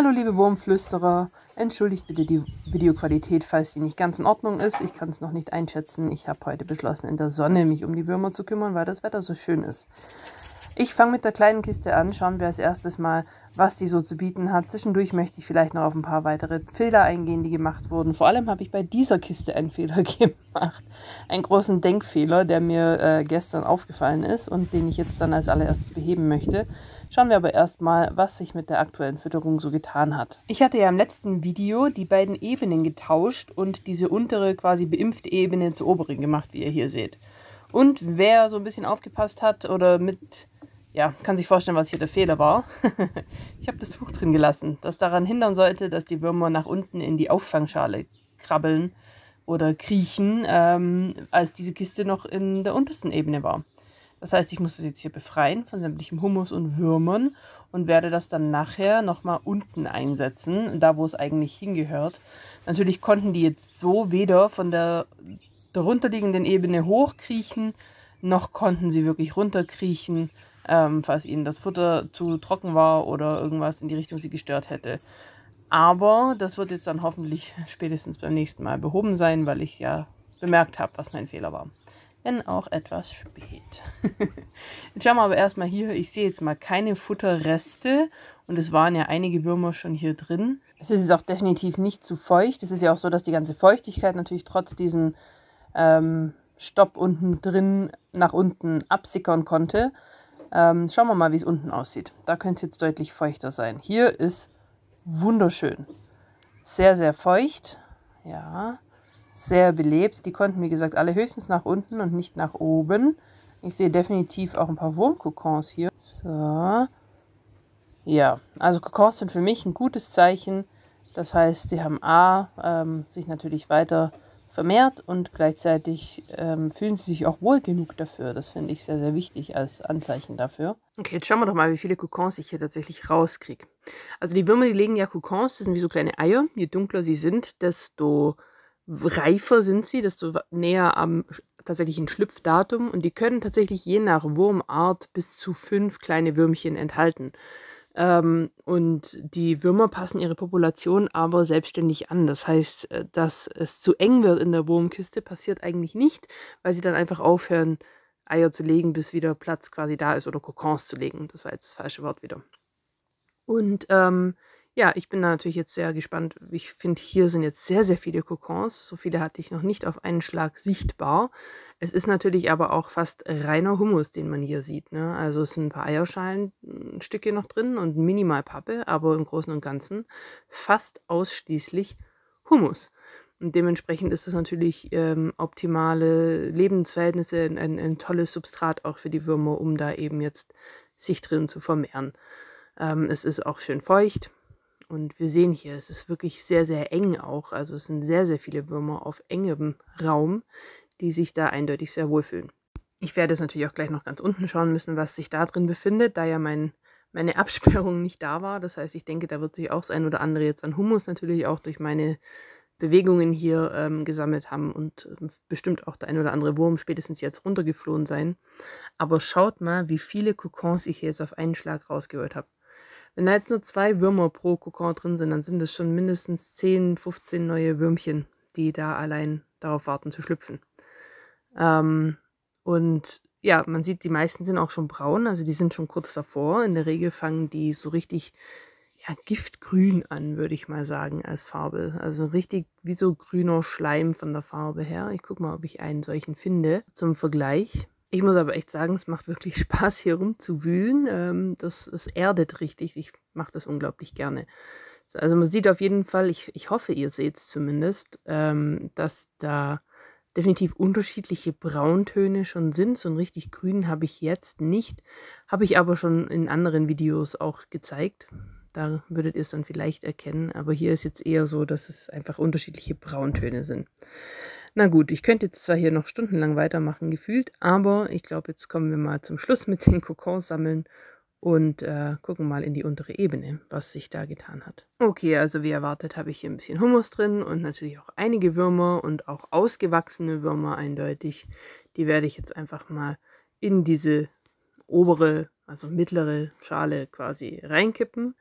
Hallo liebe Wurmflüsterer, entschuldigt bitte die Videoqualität, falls sie nicht ganz in Ordnung ist. Ich kann es noch nicht einschätzen. Ich habe heute beschlossen, in der Sonne mich um die Würmer zu kümmern, weil das Wetter so schön ist. Ich fange mit der kleinen Kiste an, schauen wir als erstes mal, was die so zu bieten hat. Zwischendurch möchte ich vielleicht noch auf ein paar weitere Fehler eingehen, die gemacht wurden. Vor allem habe ich bei dieser Kiste einen Fehler gemacht. Einen großen Denkfehler, der mir äh, gestern aufgefallen ist und den ich jetzt dann als allererstes beheben möchte. Schauen wir aber erstmal, was sich mit der aktuellen Fütterung so getan hat. Ich hatte ja im letzten Video die beiden Ebenen getauscht und diese untere quasi beimpfte Ebene zur oberen gemacht, wie ihr hier seht. Und wer so ein bisschen aufgepasst hat oder mit ja, kann sich vorstellen, was hier der Fehler war. ich habe das Tuch drin gelassen, das daran hindern sollte, dass die Würmer nach unten in die Auffangschale krabbeln oder kriechen, ähm, als diese Kiste noch in der untersten Ebene war. Das heißt, ich muss es jetzt hier befreien von sämtlichem Humus und Würmern und werde das dann nachher nochmal unten einsetzen, da wo es eigentlich hingehört. Natürlich konnten die jetzt so weder von der darunterliegenden Ebene hochkriechen, noch konnten sie wirklich runterkriechen ähm, falls ihnen das Futter zu trocken war oder irgendwas in die Richtung sie gestört hätte. Aber das wird jetzt dann hoffentlich spätestens beim nächsten Mal behoben sein, weil ich ja bemerkt habe, was mein Fehler war. Wenn auch etwas spät. jetzt schauen wir aber erstmal hier. Ich sehe jetzt mal keine Futterreste und es waren ja einige Würmer schon hier drin. Es ist auch definitiv nicht zu feucht. Es ist ja auch so, dass die ganze Feuchtigkeit natürlich trotz diesem ähm, Stopp unten drin nach unten absickern konnte. Ähm, schauen wir mal, wie es unten aussieht. Da könnte es jetzt deutlich feuchter sein. Hier ist wunderschön. Sehr, sehr feucht. Ja, sehr belebt. Die konnten, wie gesagt, alle höchstens nach unten und nicht nach oben. Ich sehe definitiv auch ein paar Wurmkokons hier. So. Ja, also Kokons sind für mich ein gutes Zeichen. Das heißt, sie haben A, ähm, sich natürlich weiter vermehrt und gleichzeitig ähm, fühlen sie sich auch wohl genug dafür. Das finde ich sehr, sehr wichtig als Anzeichen dafür. Okay, jetzt schauen wir doch mal, wie viele Kokons ich hier tatsächlich rauskriege. Also die Würmer, die legen ja Kokons, das sind wie so kleine Eier. Je dunkler sie sind, desto reifer sind sie, desto näher am tatsächlichen Schlüpfdatum. Und die können tatsächlich je nach Wurmart bis zu fünf kleine Würmchen enthalten. Ähm, und die Würmer passen ihre Population aber selbstständig an. Das heißt, äh, dass es zu eng wird in der Wurmkiste, passiert eigentlich nicht, weil sie dann einfach aufhören, Eier zu legen, bis wieder Platz quasi da ist oder Kokons zu legen. Das war jetzt das falsche Wort wieder. Und ähm, ja, ich bin da natürlich jetzt sehr gespannt. Ich finde, hier sind jetzt sehr, sehr viele Kokons. So viele hatte ich noch nicht auf einen Schlag sichtbar. Es ist natürlich aber auch fast reiner Humus, den man hier sieht. Ne? Also es sind ein paar Eierschalen, ein Stückchen noch drin und minimal Pappe, aber im Großen und Ganzen fast ausschließlich Humus. Und dementsprechend ist das natürlich ähm, optimale Lebensverhältnisse, ein, ein, ein, tolles Substrat auch für die Würmer, um da eben jetzt sich drin zu vermehren. Ähm, es ist auch schön feucht und wir sehen hier, es ist wirklich sehr, sehr eng auch. Also es sind sehr, sehr viele Würmer auf engem Raum, die sich da eindeutig sehr wohlfühlen. Ich werde es natürlich auch gleich noch ganz unten schauen müssen, was sich da drin befindet, da ja mein meine Absperrung nicht da war. Das heißt, ich denke, da wird sich auch das ein oder andere jetzt an Humus natürlich auch durch meine Bewegungen hier ähm, gesammelt haben und ähm, bestimmt auch der ein oder andere Wurm spätestens jetzt runtergeflohen sein. Aber schaut mal, wie viele Kokons ich jetzt auf einen Schlag rausgeholt habe. Wenn da jetzt nur zwei Würmer pro Kokon drin sind, dann sind es schon mindestens 10, 15 neue Würmchen, die da allein darauf warten zu schlüpfen. Ähm, und ja, man sieht, die meisten sind auch schon braun, also die sind schon kurz davor. In der Regel fangen die so richtig ja, giftgrün an, würde ich mal sagen, als Farbe. Also richtig wie so grüner Schleim von der Farbe her. Ich gucke mal, ob ich einen solchen finde zum Vergleich. Ich muss aber echt sagen, es macht wirklich Spaß, hier rum rumzuwühlen. Ähm, das, das erdet richtig. Ich mache das unglaublich gerne. Also man sieht auf jeden Fall, ich, ich hoffe, ihr seht es zumindest, ähm, dass da definitiv unterschiedliche Brauntöne schon sind. So einen richtig grünen habe ich jetzt nicht, habe ich aber schon in anderen Videos auch gezeigt. Da würdet ihr es dann vielleicht erkennen, aber hier ist jetzt eher so, dass es einfach unterschiedliche Brauntöne sind. Na gut, ich könnte jetzt zwar hier noch stundenlang weitermachen gefühlt, aber ich glaube, jetzt kommen wir mal zum Schluss mit den Kokons sammeln und äh, gucken mal in die untere Ebene, was sich da getan hat. Okay, also wie erwartet habe ich hier ein bisschen Hummus drin und natürlich auch einige Würmer und auch ausgewachsene Würmer eindeutig. Die werde ich jetzt einfach mal in diese obere, also mittlere Schale quasi reinkippen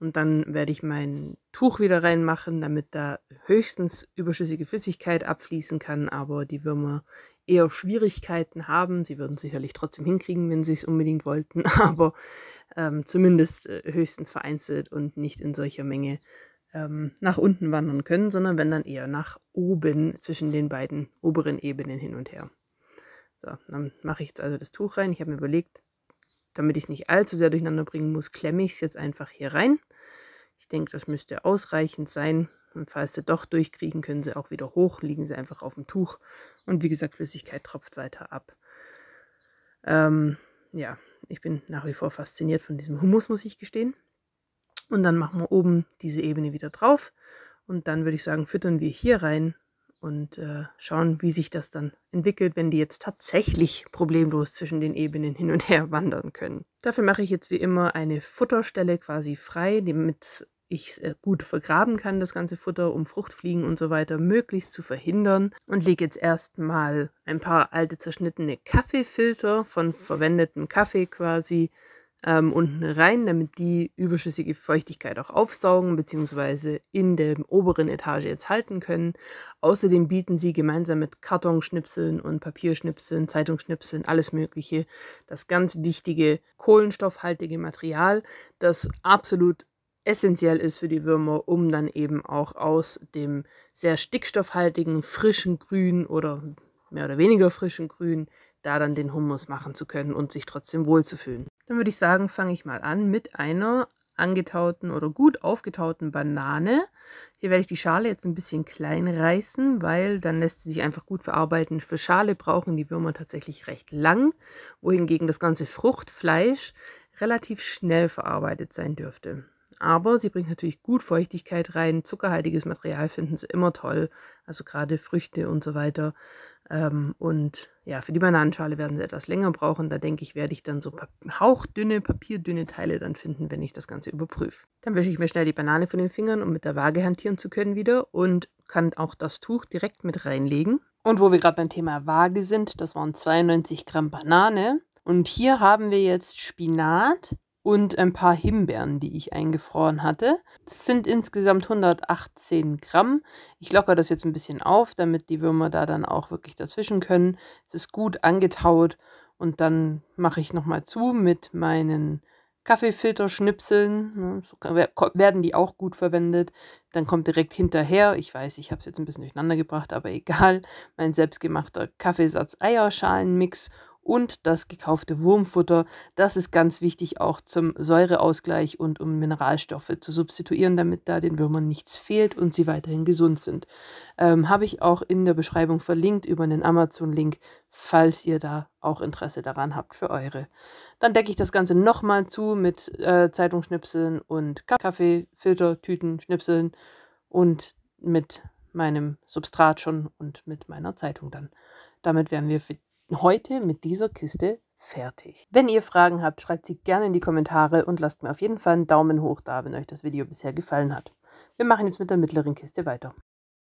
und dann werde ich mein Tuch wieder reinmachen, damit da höchstens überschüssige Flüssigkeit abfließen kann, aber die Würmer eher Schwierigkeiten haben. Sie würden sicherlich trotzdem hinkriegen, wenn sie es unbedingt wollten, aber ähm, zumindest äh, höchstens vereinzelt und nicht in solcher Menge ähm, nach unten wandern können, sondern wenn dann eher nach oben zwischen den beiden oberen Ebenen hin und her. So, dann mache ich jetzt also das Tuch rein. Ich habe mir überlegt, damit ich es nicht allzu sehr durcheinander bringen muss, klemme ich es jetzt einfach hier rein. Ich denke, das müsste ausreichend sein. Und falls sie doch durchkriegen, können sie auch wieder hoch, liegen sie einfach auf dem Tuch. Und wie gesagt, Flüssigkeit tropft weiter ab. Ähm, ja, ich bin nach wie vor fasziniert von diesem Humus, muss ich gestehen. Und dann machen wir oben diese Ebene wieder drauf. Und dann würde ich sagen, füttern wir hier rein und äh, schauen, wie sich das dann entwickelt, wenn die jetzt tatsächlich problemlos zwischen den Ebenen hin und her wandern können. Dafür mache ich jetzt wie immer eine Futterstelle quasi frei, damit ich äh, gut vergraben kann, das ganze Futter, um Fruchtfliegen und so weiter möglichst zu verhindern. Und lege jetzt erstmal ein paar alte zerschnittene Kaffeefilter von verwendetem Kaffee quasi ähm, unten rein, damit die überschüssige Feuchtigkeit auch aufsaugen bzw. in der oberen Etage jetzt halten können. Außerdem bieten sie gemeinsam mit Kartonschnipseln und Papierschnipseln, Zeitungsschnipseln, alles Mögliche, das ganz wichtige kohlenstoffhaltige Material, das absolut essentiell ist für die Würmer, um dann eben auch aus dem sehr stickstoffhaltigen, frischen Grün oder mehr oder weniger frischen Grün da dann den Hummus machen zu können und sich trotzdem wohlzufühlen. Dann würde ich sagen, fange ich mal an mit einer angetauten oder gut aufgetauten Banane. Hier werde ich die Schale jetzt ein bisschen klein reißen, weil dann lässt sie sich einfach gut verarbeiten. Für Schale brauchen die Würmer tatsächlich recht lang, wohingegen das ganze Fruchtfleisch relativ schnell verarbeitet sein dürfte aber sie bringt natürlich gut Feuchtigkeit rein. Zuckerhaltiges Material finden sie immer toll, also gerade Früchte und so weiter. Ähm, und ja, für die Bananenschale werden sie etwas länger brauchen. Da denke ich, werde ich dann so pa hauchdünne, papierdünne Teile dann finden, wenn ich das Ganze überprüfe. Dann wische ich mir schnell die Banane von den Fingern, um mit der Waage hantieren zu können wieder und kann auch das Tuch direkt mit reinlegen. Und wo wir gerade beim Thema Waage sind, das waren 92 Gramm Banane. Und hier haben wir jetzt Spinat, und ein paar Himbeeren, die ich eingefroren hatte. Das sind insgesamt 118 Gramm. Ich lockere das jetzt ein bisschen auf, damit die Würmer da dann auch wirklich dazwischen können. Es ist gut angetaut und dann mache ich nochmal zu mit meinen Kaffeefilterschnipseln. Ne, so werden die auch gut verwendet. Dann kommt direkt hinterher, ich weiß, ich habe es jetzt ein bisschen durcheinander gebracht, aber egal, mein selbstgemachter Kaffeesatz Eierschalenmix und das gekaufte Wurmfutter. Das ist ganz wichtig auch zum Säureausgleich und um Mineralstoffe zu substituieren, damit da den Würmern nichts fehlt und sie weiterhin gesund sind. Ähm, Habe ich auch in der Beschreibung verlinkt über einen Amazon-Link, falls ihr da auch Interesse daran habt für eure. Dann decke ich das Ganze nochmal zu mit äh, Zeitungsschnipseln und Kaffee, Filter, Tüten, Schnipseln und mit meinem Substrat schon und mit meiner Zeitung dann. Damit wären wir fit heute mit dieser Kiste fertig. Wenn ihr Fragen habt, schreibt sie gerne in die Kommentare und lasst mir auf jeden Fall einen Daumen hoch da, wenn euch das Video bisher gefallen hat. Wir machen jetzt mit der mittleren Kiste weiter.